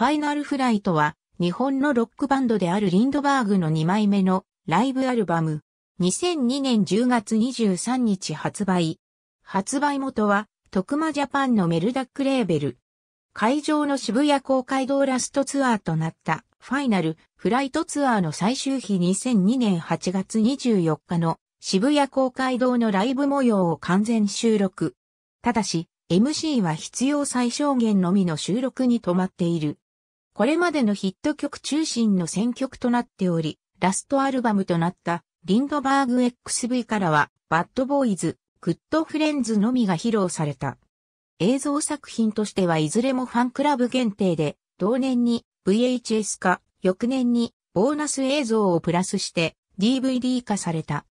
ファイナルフライトは、日本のロックバンドであるリンドバーグの2枚目のライブアルバム。2002年10月23日発売。発売元は、徳間ジャパンのメルダックレーベル。会場の渋谷公会堂ラストツアーとなったファイナルフライトツアーの最終日2002年8月24日の渋谷公会堂のライブ模様を完全収録。ただし、MC は必要最小限のみの収録に止まっている。これまでのヒット曲中心の選曲となっており、ラストアルバムとなったリンドバーグ XV からは、バッドボーイズ、グッドフレンズのみが披露された。映像作品としてはいずれもファンクラブ限定で、同年に VHS 化、翌年にボーナス映像をプラスして DVD 化された。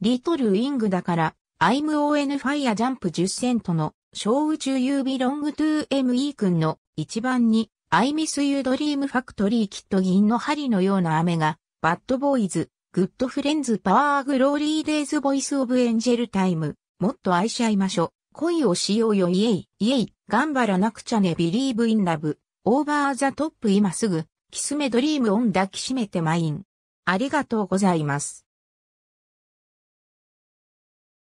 リトルウィングだから、I'm on fire ジャンプ10セントの小宇宙 UB ロング 2ME 君の一番に I miss you dream factory 銀の針のような雨が、バッドボーイズ、グッドフレンズパワーグローリーデイズボイスオブエンジェルタイム、もっと愛し合いましょ。う。恋をしようよイエイ、イエイ、頑張らなくちゃねビリーブインラブ、オーバーザトップ今すぐ、キスメドリームオン抱きしめてマイン。ありがとうございます。